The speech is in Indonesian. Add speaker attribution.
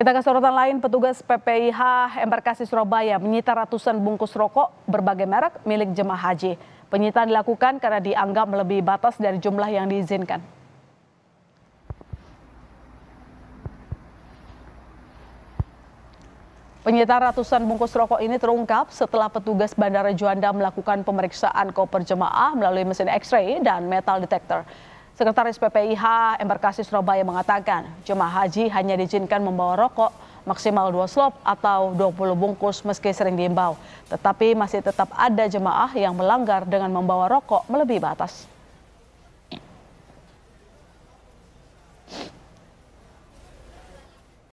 Speaker 1: Kita ke sorotan lain, petugas PPIH Embarkasi Surabaya menyita ratusan bungkus rokok berbagai merek milik jemaah haji. Penyitaan dilakukan karena dianggap melebihi batas dari jumlah yang diizinkan. Penyitaan ratusan bungkus rokok ini terungkap setelah petugas Bandara Juanda melakukan pemeriksaan koper jemaah melalui mesin X-ray dan metal detector. Sekretaris PPIH Embarkasi Surabaya mengatakan jemaah haji hanya diizinkan membawa rokok maksimal 2 slop atau 20 bungkus meski sering diimbau. Tetapi masih tetap ada jemaah yang melanggar dengan membawa rokok melebihi batas.